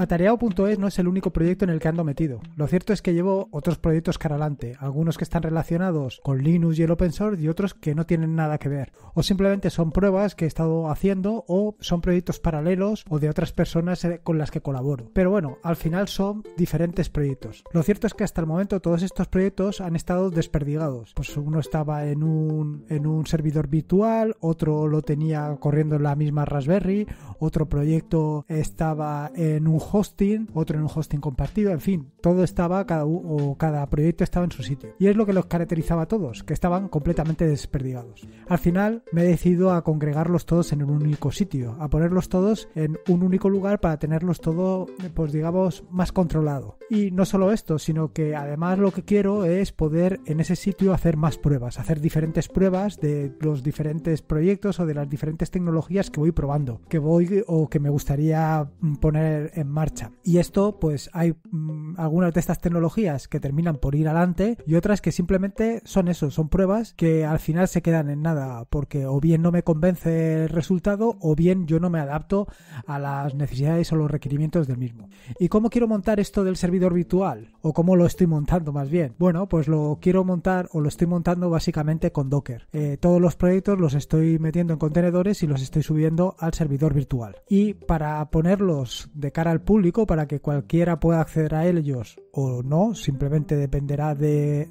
Atareado.es no es el único proyecto en el que ando metido. Lo cierto es que llevo otros proyectos cara adelante, algunos que están relacionados con Linux y el open source y otros que no tienen nada que ver. O simplemente son pruebas que he estado haciendo o son proyectos paralelos o de otras personas eh, con las que colaboro. Pero bueno, al final son diferentes proyectos. Lo cierto es que hasta el momento todos estos proyectos han estado desperdigados. Pues uno estaba en un, en un servidor virtual, otro lo tenía corriendo en la misma Raspberry, otro proyecto estaba en un hosting, otro en un hosting compartido, en fin, todo estaba, cada, o cada proyecto estaba en su sitio. Y es lo que los caracterizaba a todos, que estaban completamente desperdigados. Al final me he decidido a congregarlos todos en un único sitio, a ponerlos todos en un único lugar para tenerlos todo, pues digamos, más controlado. Y no solo esto, sino que además lo que quiero es poder en ese sitio hacer más pruebas, hacer diferentes pruebas de los diferentes proyectos o de las diferentes tecnologías que voy probando, que voy o que me gustaría mm, poner en marcha. Y esto, pues hay mm, algunas de estas tecnologías que terminan por ir adelante y otras que simplemente son eso, son pruebas que al final se quedan en nada, porque o bien no me convence el resultado o bien yo no me adapto a las necesidades o los requerimientos del mismo. ¿Y cómo quiero montar esto del servidor virtual? ¿O cómo lo estoy montando más bien? Bueno, pues lo quiero montar o lo estoy montando básicamente con Docker. Eh, todos los proyectos los estoy metiendo en contenedores y los estoy subiendo al servidor virtual. Y para ponerlos de cara al público para que cualquiera pueda acceder a ellos o no, simplemente dependerá de,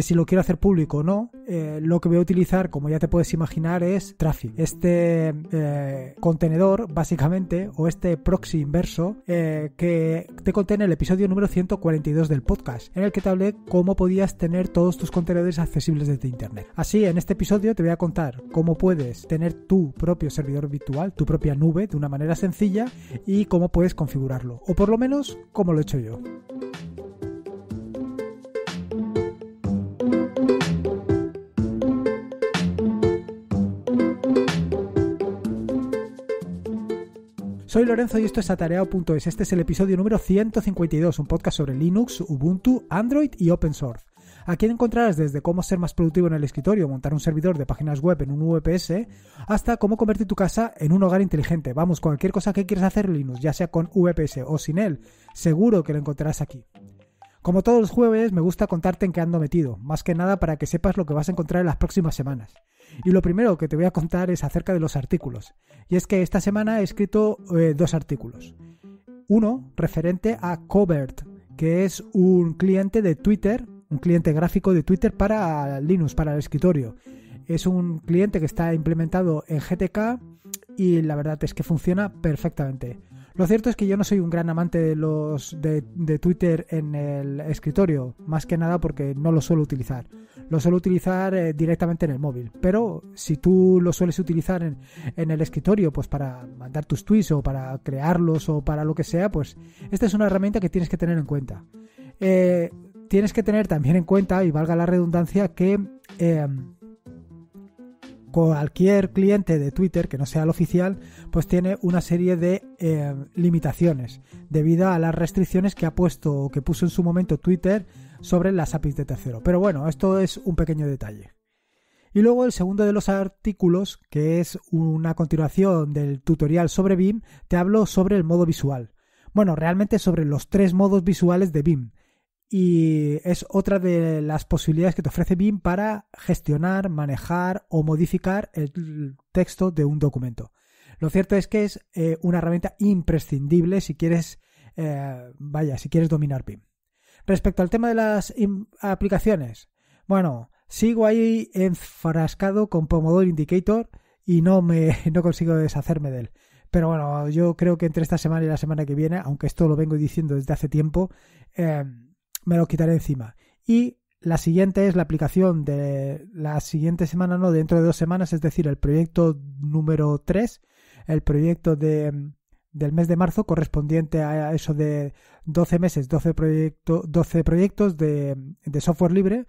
si lo quiero hacer público o no. Eh, lo que voy a utilizar, como ya te puedes imaginar, es Traffic. Este eh, contenedor, básicamente, o este proxy inverso, eh, que te conté en el episodio número 142 del podcast, en el que te hablé cómo podías tener todos tus contenedores accesibles desde Internet. Así, en este episodio te voy a contar cómo puedes tener tu propio servidor virtual, tu propia nube, de una manera sencilla, y cómo puedes configurarlo, o por lo menos como lo he hecho yo. Soy Lorenzo y esto es atareado.es. Este es el episodio número 152, un podcast sobre Linux, Ubuntu, Android y Open Source. Aquí encontrarás desde cómo ser más productivo en el escritorio, montar un servidor de páginas web en un VPS, hasta cómo convertir tu casa en un hogar inteligente. Vamos, cualquier cosa que quieras hacer Linux, ya sea con VPS o sin él, seguro que lo encontrarás aquí. Como todos los jueves, me gusta contarte en qué ando metido, más que nada para que sepas lo que vas a encontrar en las próximas semanas. Y lo primero que te voy a contar es acerca de los artículos. Y es que esta semana he escrito eh, dos artículos. Uno referente a Covert, que es un cliente de Twitter un cliente gráfico de Twitter para Linux, para el escritorio. Es un cliente que está implementado en GTK y la verdad es que funciona perfectamente. Lo cierto es que yo no soy un gran amante de los de, Twitter en el escritorio, más que nada porque no lo suelo utilizar. Lo suelo utilizar eh, directamente en el móvil. Pero si tú lo sueles utilizar en, el escritorio, pues para mandar tus tweets o para crearlos o para lo que sea, pues esta es una herramienta que tienes que tener en cuenta. Eh, tienes que tener también en cuenta, y valga la redundancia, que eh, cualquier cliente de Twitter que no sea el oficial, pues tiene una serie de eh, limitaciones debido a las restricciones que ha puesto o que puso en su momento Twitter sobre las APIs de tercero. Pero bueno, esto es un pequeño detalle. Y luego el segundo de los artículos, que es una continuación del tutorial sobre BIM, te hablo sobre el modo visual. Bueno, realmente sobre los tres modos visuales de BIM, y es otra de las posibilidades que te ofrece BIM para gestionar, manejar o modificar el texto de un documento. Lo cierto es que es eh, una herramienta imprescindible si quieres, eh, vaya, si quieres dominar BIM. Respecto al tema de las aplicaciones, bueno, sigo ahí enfrascado con Pomodoro Indicator y no me no consigo deshacerme de él. Pero bueno, yo creo que entre esta semana y la semana que viene, aunque esto lo vengo diciendo desde hace tiempo, eh, me lo quitaré encima. Y la siguiente es la aplicación de la siguiente semana, no, dentro de dos semanas, es decir, el proyecto número 3, el proyecto de, del mes de marzo correspondiente a eso de 12 meses, 12, proyecto, 12 proyectos de, software libre.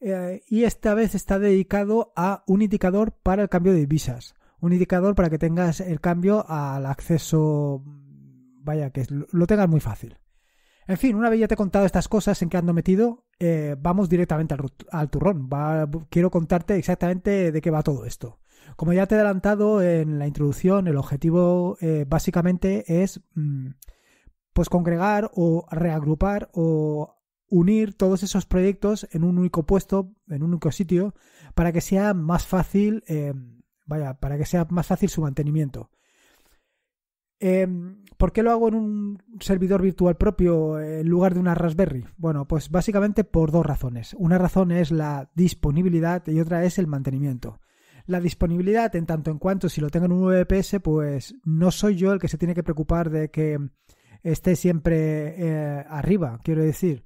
Eh, y esta vez está dedicado a un indicador para el cambio de visas. Un indicador para que tengas el cambio al acceso, vaya, que lo tengas muy fácil. En fin, una vez ya te he contado estas cosas en que ando metido, eh, vamos directamente al, turrón. quiero contarte exactamente de qué va todo esto. Como ya te he adelantado en la introducción, el objetivo eh, básicamente es mm, pues congregar o reagrupar o unir todos esos proyectos en un único puesto, en un único sitio, para que sea más fácil, eh, vaya, para que sea más fácil su mantenimiento. Em, ¿Por qué lo hago en un servidor virtual propio en lugar de una Raspberry? Bueno, pues básicamente por dos razones. Una razón es la disponibilidad y otra es el mantenimiento. La disponibilidad, en tanto en cuanto si lo tengo en un VPS, pues no soy yo el que se tiene que preocupar de que esté siempre eh, arriba, quiero decir.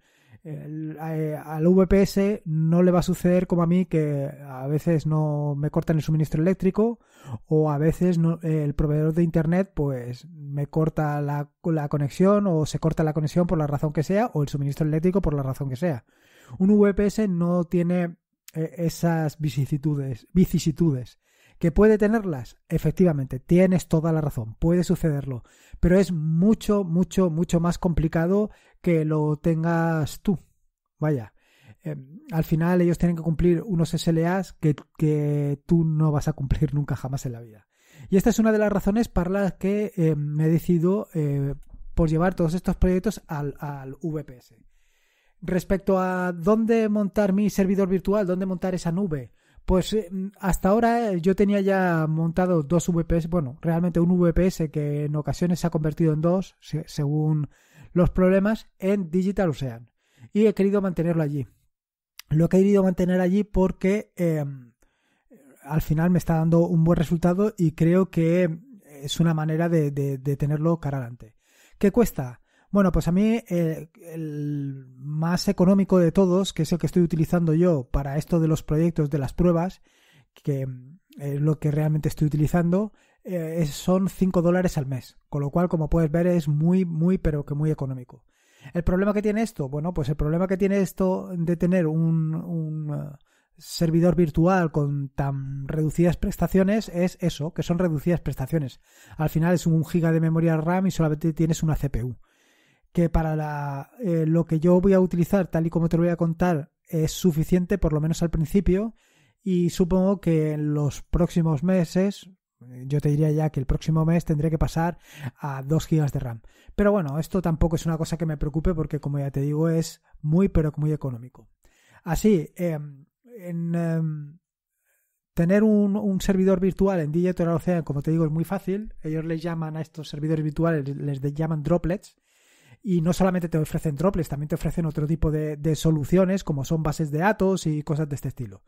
Eh, al VPS no le va a suceder como a mí que a veces no me cortan el suministro eléctrico o a veces el proveedor de internet pues me corta la, la, conexión o se corta la conexión por la razón que sea o el suministro eléctrico por la razón que sea. Un VPS no tiene eh, esas vicisitudes, vicisitudes. ¿Que puede tenerlas? Efectivamente, tienes toda la razón, puede sucederlo, pero es mucho, mucho, mucho más complicado que lo tengas tú. Vaya, em, al final ellos tienen que cumplir unos SLAs que, que, tú no vas a cumplir nunca jamás en la vida. Y esta es una de las razones para las que em, me he eh, por llevar todos estos proyectos al, al VPS. Respecto a dónde montar mi servidor virtual, dónde montar esa nube, pues eh, hasta ahora eh, yo tenía ya montado dos VPS, bueno, realmente un VPS que en ocasiones se ha convertido en dos, según los problemas, en Digital Ocean. Y he querido mantenerlo allí. Lo he querido mantener allí porque em, al final me está dando un buen resultado y creo que es una manera de, de tenerlo cara adelante. ¿Qué cuesta? Bueno, pues a mí eh, el, más económico de todos, que es el que estoy utilizando yo para esto de los proyectos de las pruebas, que eh, es lo que realmente estoy utilizando, eh, son 5 dólares al mes. Con lo cual, como puedes ver, es muy, muy, pero que muy económico. ¿El problema que tiene esto? Bueno, pues el problema que tiene esto de tener un, servidor virtual con tan reducidas prestaciones es eso, que son reducidas prestaciones. Al final es un giga de memoria RAM y solamente tienes una CPU que para la, eh, lo que yo voy a utilizar, tal y como te lo voy a contar, es suficiente, por lo menos al principio, y supongo que en los próximos meses, eh, yo te diría ya que el próximo mes tendré que pasar a 2 GB de RAM. Pero bueno, esto tampoco es una cosa que me preocupe porque como ya te digo es muy pero muy económico. Así, em, en, em, tener un, un, servidor virtual en Digital Ocean, como te digo, es muy fácil. Ellos les llaman a estos servidores virtuales, les llaman droplets y no solamente te ofrecen droplets, también te ofrecen otro tipo de, soluciones como son bases de datos y cosas de este estilo.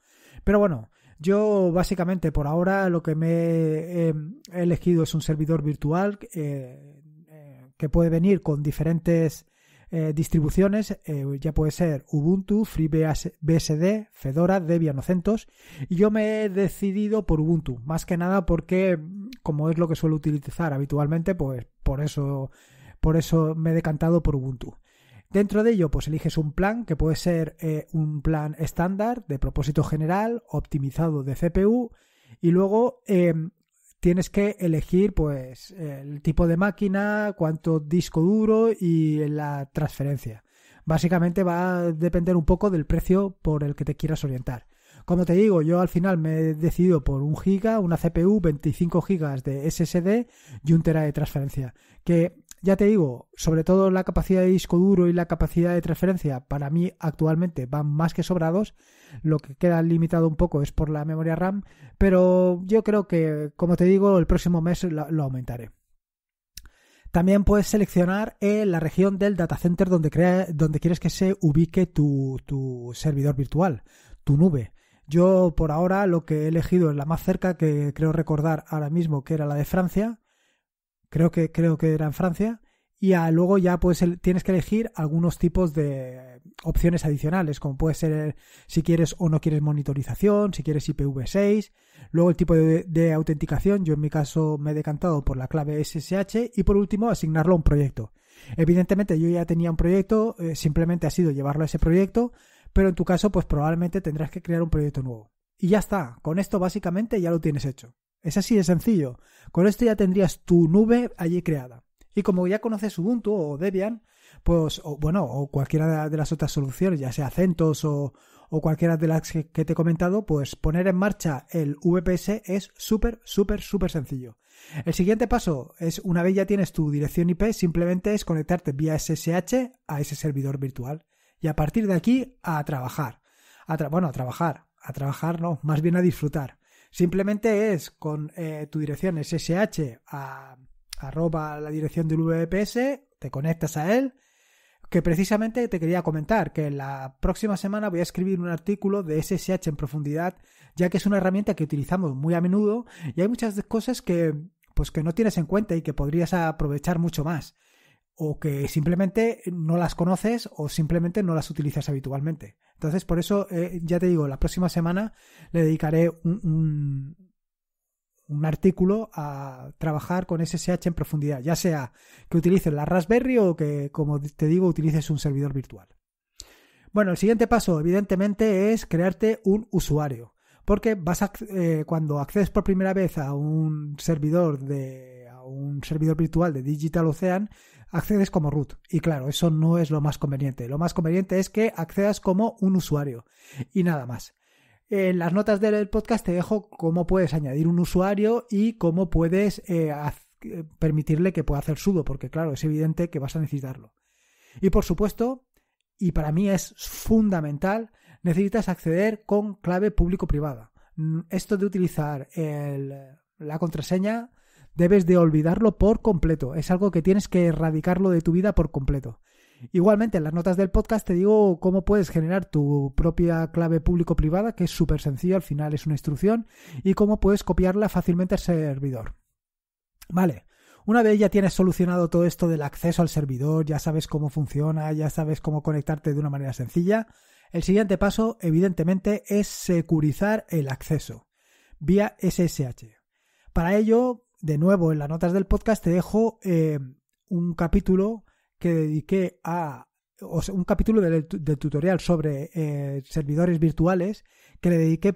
Pero bueno, yo básicamente por ahora lo que me he em, elegido es un servidor virtual eh, eh, que puede venir con diferentes eh, distribuciones, ya puede ser Ubuntu, FreeBSD, Fedora, Debian o CentOS. Y yo me he decidido por Ubuntu, más que nada porque mm, como es lo que suelo utilizar habitualmente, pues por eso por eso me he decantado por Ubuntu. Dentro de ello, pues eliges un plan que puede ser eh, un plan estándar de propósito general, optimizado de CPU, y luego em, tienes que elegir pues el tipo de máquina, cuánto disco duro y la transferencia. Básicamente va a depender un poco del precio por el que te quieras orientar. Como te digo, yo al final me he decidido por un giga, una CPU, 25 gigas de SSD y un tera de transferencia. Que ya te digo, sobre todo la capacidad de disco duro y la capacidad de transferencia para mí actualmente van más que sobrados. Lo que queda limitado un poco es por la memoria RAM, pero yo creo que, como te digo, el próximo mes lo aumentaré. También puedes seleccionar eh, la región del center donde, crea, donde quieres que se ubique tu, tu, servidor virtual, tu nube. Yo por ahora lo que he elegido es la más cerca que creo recordar ahora mismo que era la de Francia creo que, creo que era en Francia, y luego ya pues tienes que elegir algunos tipos de opciones adicionales, como puede ser si quieres o no quieres monitorización, si quieres IPv6, luego el tipo de, autenticación, yo en mi caso me he decantado por la clave SSH y por último asignarlo a un proyecto. Evidentemente yo ya tenía un proyecto, eh, simplemente ha sido llevarlo a ese proyecto, pero en tu caso pues probablemente tendrás que crear un proyecto nuevo. Y ya está, con esto básicamente ya lo tienes hecho. Es así de sencillo. Con esto ya tendrías tu nube allí creada. Y como ya conoces Ubuntu o Debian, pues o, bueno, o cualquiera de las otras soluciones, ya sea CentOS o, cualquiera de las que, te he comentado, pues poner en marcha el VPS es súper, súper, súper sencillo. El siguiente paso es, una vez ya tienes tu dirección IP, simplemente es conectarte vía SSH a ese servidor virtual. Y a partir de aquí, a trabajar. bueno, a trabajar. A trabajar no, más bien a disfrutar. Simplemente es con eh, tu dirección SSH a arroba la dirección del VPS, te conectas a él, que precisamente te quería comentar que la próxima semana voy a escribir un artículo de SSH en profundidad, ya que es una herramienta que utilizamos muy a menudo y hay muchas cosas que pues que no tienes en cuenta y que podrías aprovechar mucho más o que simplemente no las conoces o simplemente no las utilizas habitualmente. Entonces, por eso, eh, ya te digo, la próxima semana le dedicaré un, artículo a trabajar con SSH en profundidad, ya sea que utilices la Raspberry o que, como te digo, utilices un servidor virtual. Bueno, el siguiente paso, evidentemente, es crearte un usuario. Porque vas eh, cuando accedes por primera vez a un servidor de a un servidor virtual de Digital Ocean, accedes como root. Y claro, eso no es lo más conveniente. Lo más conveniente es que accedas como un usuario y nada más. En las notas del podcast te dejo cómo puedes añadir un usuario y cómo puedes eh, permitirle que pueda hacer sudo, porque claro, es evidente que vas a necesitarlo. Y por supuesto, y para mí es fundamental, necesitas acceder con clave público-privada. Esto de utilizar el, la contraseña debes de olvidarlo por completo. Es algo que tienes que erradicarlo de tu vida por completo. Igualmente, en las notas del podcast te digo cómo puedes generar tu propia clave público-privada, que es súper sencillo, al final es una instrucción, y cómo puedes copiarla fácilmente al servidor. Vale, una vez ya tienes solucionado todo esto del acceso al servidor, ya sabes cómo funciona, ya sabes cómo conectarte de una manera sencilla, el siguiente paso, evidentemente, es securizar el acceso vía SSH. Para ello, de nuevo, en las notas del podcast te dejo eh, un capítulo que dediqué a un capítulo del, tutorial sobre eh, servidores virtuales que le dediqué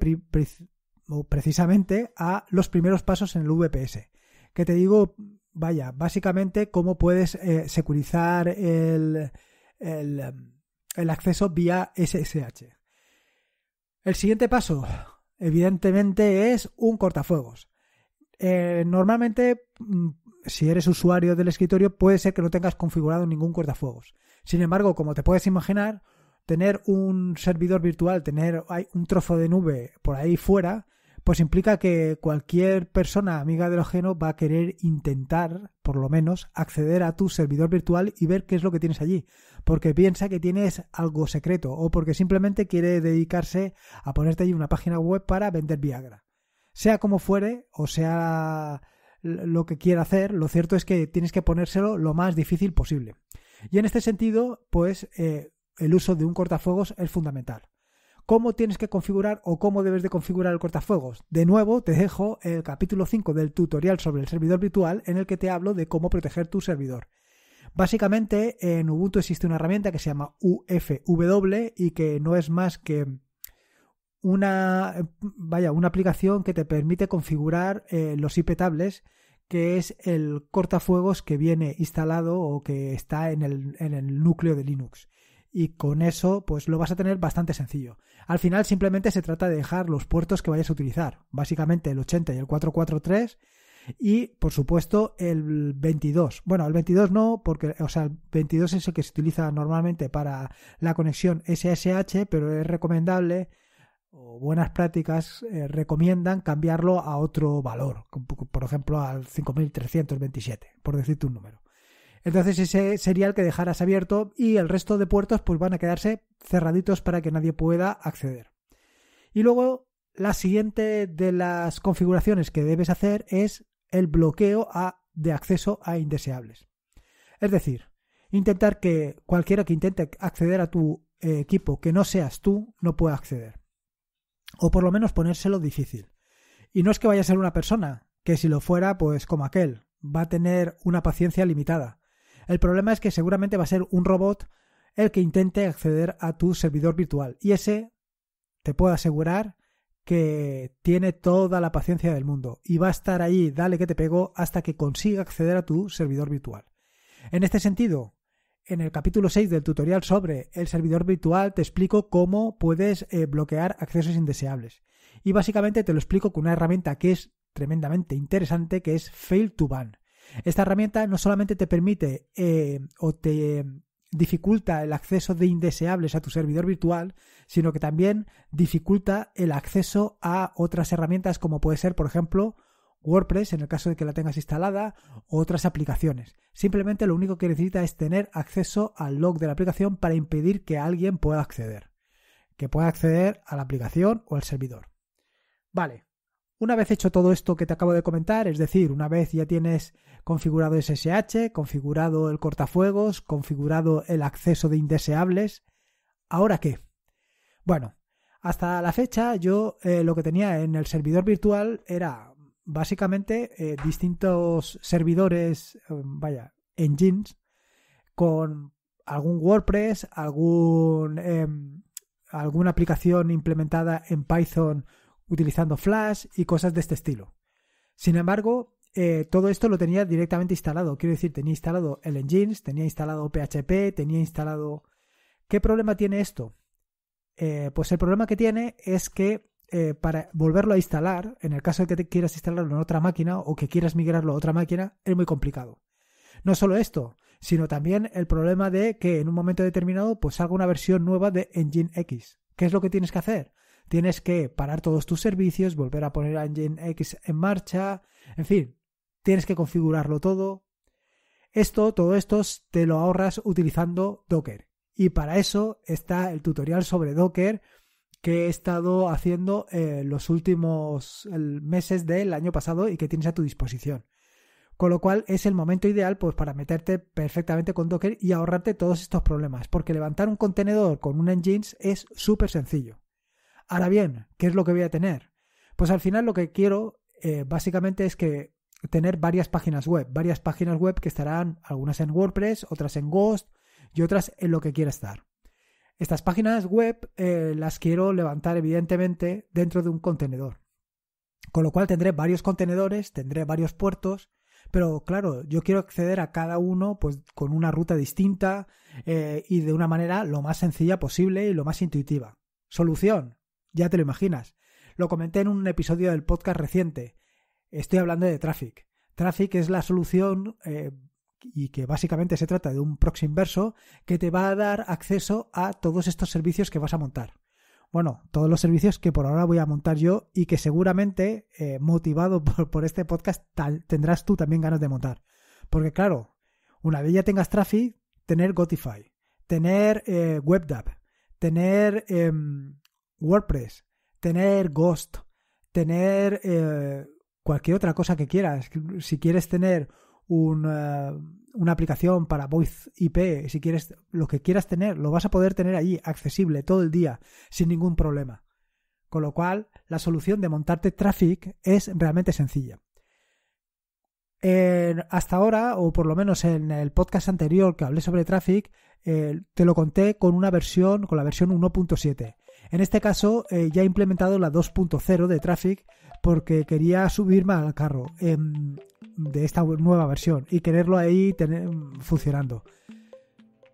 precisamente a los primeros pasos en el VPS. Que te digo, vaya, básicamente cómo puedes eh, securizar el acceso vía SSH. El siguiente paso, evidentemente, es un cortafuegos. Eh, normalmente, mm, si eres usuario del escritorio, puede ser que no tengas configurado ningún cuerdafuegos Sin embargo, como te puedes imaginar, tener un servidor virtual, tener un trozo de nube por ahí fuera, pues implica que cualquier persona amiga de lo ajeno va a querer intentar, por lo menos, acceder a tu servidor virtual y ver qué es lo que tienes allí, porque piensa que tienes algo secreto o porque simplemente quiere dedicarse a ponerte allí una página web para vender Viagra. Sea como fuere, o sea lo que quiera hacer, lo cierto es que tienes que ponérselo lo más difícil posible. Y en este sentido, pues eh, el uso de un cortafuegos es fundamental. ¿Cómo tienes que configurar o cómo debes de configurar el cortafuegos? De nuevo, te dejo el capítulo 5 del tutorial sobre el servidor virtual en el que te hablo de cómo proteger tu servidor. Básicamente, en Ubuntu existe una herramienta que se llama UFW y que no es más que una, vaya, una aplicación que te permite configurar eh, los IP tables, que es el cortafuegos que viene instalado o que está en el, núcleo de Linux. Y con eso, pues lo vas a tener bastante sencillo. Al final, simplemente se trata de dejar los puertos que vayas a utilizar, básicamente el 80 y el 443, y por supuesto el 22. Bueno, el 22 no, porque, el 22 es el que se utiliza normalmente para la conexión SSH, pero es recomendable o buenas prácticas eh, recomiendan cambiarlo a otro valor, por ejemplo al 5327, por decirte un número. Entonces ese sería el que dejarás abierto y el resto de puertos pues van a quedarse cerraditos para que nadie pueda acceder. Y luego la siguiente de las configuraciones que debes hacer es el bloqueo de acceso a indeseables. Es decir, intentar que cualquiera que intente acceder a tu eh, equipo que no seas tú no pueda acceder o por lo menos ponérselo difícil. Y no es que vaya a ser una persona, que si lo fuera, pues como aquel, va a tener una paciencia limitada. El problema es que seguramente va a ser un robot el que intente acceder a tu servidor virtual. Y ese, te puedo asegurar, que tiene toda la paciencia del mundo y va a estar ahí, dale que te pego, hasta que consiga acceder a tu servidor virtual. En este sentido, en el capítulo 6 del tutorial sobre el servidor virtual te explico cómo puedes eh, bloquear accesos indeseables. Y básicamente te lo explico con una herramienta que es tremendamente interesante, que es Fail to Ban. Esta herramienta no solamente te permite eh, o te dificulta el acceso de indeseables a tu servidor virtual, sino que también dificulta el acceso a otras herramientas como puede ser, por ejemplo, WordPress en el caso de que la tengas instalada u otras aplicaciones. Simplemente lo único que necesita es tener acceso al log de la aplicación para impedir que alguien pueda acceder, que pueda acceder a la aplicación o al servidor. Vale, una vez hecho todo esto que te acabo de comentar, es decir, una vez ya tienes configurado SSH, configurado el cortafuegos, configurado el acceso de indeseables, ¿ahora qué? Bueno, hasta la fecha yo eh, lo que tenía en el servidor virtual era básicamente eh, distintos servidores, eh, vaya, engines, con algún WordPress, algún, em, alguna aplicación implementada en Python utilizando Flash y cosas de este estilo. Sin embargo, eh, todo esto lo tenía directamente instalado. Quiero decir, tenía instalado el Engines, tenía instalado PHP, tenía instalado... ¿Qué problema tiene esto? pues el problema que tiene es que eh, para volverlo a instalar, en el caso de que quieras instalarlo en otra máquina o que quieras migrarlo a otra máquina, es muy complicado. No solo esto, sino también el problema de que en un momento determinado pues salga una versión nueva de Engine X. ¿Qué es lo que tienes que hacer? Tienes que parar todos tus servicios, volver a poner a Engine X en marcha, en fin, tienes que configurarlo todo. Esto, todo esto te lo ahorras utilizando Docker. Y para eso está el tutorial sobre Docker que he estado haciendo eh, los últimos meses del año pasado y que tienes a tu disposición. Con lo cual es el momento ideal pues, para meterte perfectamente con Docker y ahorrarte todos estos problemas, porque levantar un contenedor con un engine es súper sencillo. Ahora bien, ¿qué es lo que voy a tener? Pues al final lo que quiero eh, básicamente es que tener varias páginas web, varias páginas web que estarán algunas en WordPress, otras en Ghost y otras en lo que quiera estar. Estas páginas web eh, las quiero levantar evidentemente dentro de un contenedor. Con lo cual tendré varios contenedores, tendré varios puertos, pero claro, yo quiero acceder a cada uno pues con una ruta distinta eh, y de una manera lo más sencilla posible y lo más intuitiva. Solución, ya te lo imaginas. Lo comenté en un episodio del podcast reciente. Estoy hablando de Traffic. Traffic es la solución eh, y que básicamente se trata de un proxy inverso que te va a dar acceso a todos estos servicios que vas a montar. Bueno, todos los servicios que por ahora voy a montar yo y que seguramente, eh, motivado por, este podcast, tendrás tú también ganas de montar. Porque claro, una vez ya tengas Traffic, tener Gotify, tener eh, tener em, WordPress, tener Ghost, tener eh, cualquier otra cosa que quieras. Si quieres tener eh, una aplicación para Voice IP, si quieres lo que quieras tener, lo vas a poder tener allí, accesible todo el día, sin ningún problema. Con lo cual, la solución de montarte Traffic es realmente sencilla. hasta ahora, o por lo menos en el podcast anterior que hablé sobre Traffic, eh, te lo conté con una versión, con la versión 1.7. En este caso eh, ya he implementado la 2.0 de Traffic porque quería subirme al carro em, de esta nueva versión y quererlo ahí em, funcionando.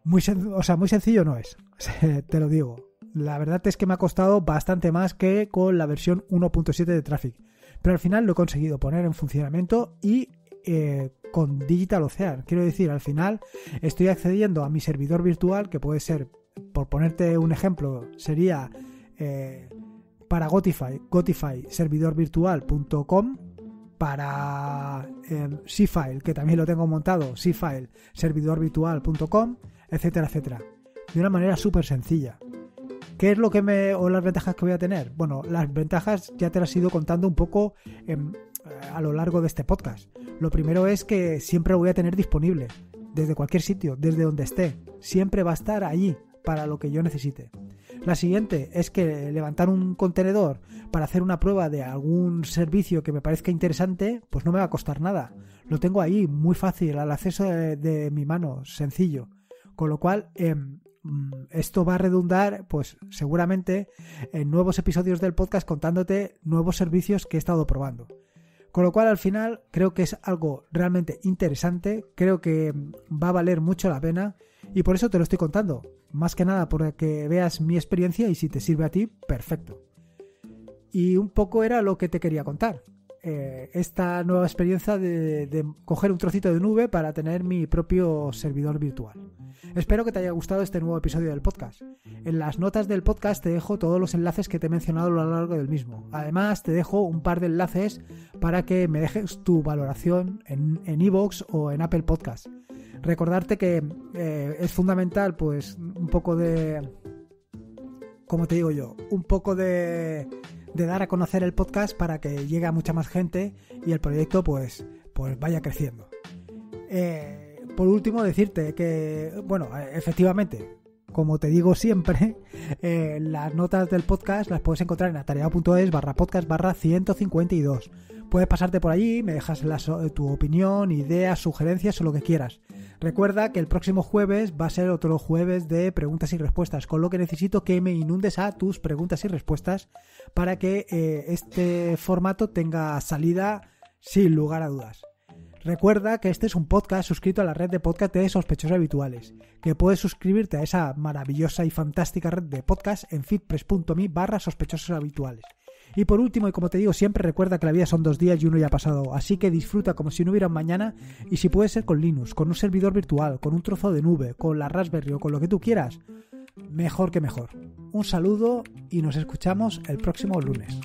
Muy o sea, muy sencillo no es, te lo digo. La verdad es que me ha costado bastante más que con la versión 1.7 de Traffic. Pero al final lo he conseguido poner en funcionamiento y eh, con Digital Ocean. Quiero decir, al final estoy accediendo a mi servidor virtual, que puede ser por ponerte un ejemplo, sería eh, para Gotify, Gotify servidorvirtual.com, para eh, em, file que también lo tengo montado, Cfile servidorvirtual.com, etcétera, etcétera. De una manera súper sencilla. ¿Qué es lo que me. o las ventajas que voy a tener? Bueno, las ventajas ya te las he ido contando un poco em, a lo largo de este podcast. Lo primero es que siempre lo voy a tener disponible, desde cualquier sitio, desde donde esté. Siempre va a estar allí, para lo que yo necesite. La siguiente es que levantar un contenedor para hacer una prueba de algún servicio que me parezca interesante, pues no me va a costar nada. Lo tengo ahí muy fácil, al acceso de, mi mano, sencillo. Con lo cual, em, mm, esto va a redundar, pues seguramente, en nuevos episodios del podcast contándote nuevos servicios que he estado probando. Con lo cual al final creo que es algo realmente interesante, creo que va a valer mucho la pena y por eso te lo estoy contando. Más que nada para que veas mi experiencia y si te sirve a ti, perfecto. Y un poco era lo que te quería contar. Eh, esta nueva experiencia de, coger un trocito de nube para tener mi propio servidor virtual. Espero que te haya gustado este nuevo episodio del podcast. En las notas del podcast te dejo todos los enlaces que te he mencionado a lo largo del mismo. Además, te dejo un par de enlaces para que me dejes tu valoración en Evox o en Apple Podcast. Recordarte que eh, es fundamental, pues, un poco de. como te digo yo? Un poco de de dar a conocer el podcast para que llegue a mucha más gente y el proyecto pues, pues vaya creciendo. Eh, por último, decirte que, bueno, eh, efectivamente, como te digo siempre, eh, las notas del podcast las puedes encontrar en atareado.es barra podcast barra 152. Puedes pasarte por allí, me dejas eh, tu opinión, ideas, sugerencias o lo que quieras. Recuerda que el próximo jueves va a ser otro jueves de preguntas y respuestas, con lo que necesito que me inundes a tus preguntas y respuestas para que eh, este formato tenga salida sin lugar a dudas. Recuerda que este es un podcast suscrito a la red de podcast de sospechosos habituales, que puedes suscribirte a esa maravillosa y fantástica red de podcast en fitpress.me barra sospechosos habituales. Y por último, y como te digo siempre, recuerda que la vida son dos días y uno ya ha pasado, así que disfruta como si no hubiera un mañana y si puede ser con Linux, con un servidor virtual, con un trozo de nube, con la Raspberry o con lo que tú quieras, mejor que mejor. Un saludo y nos escuchamos el próximo lunes.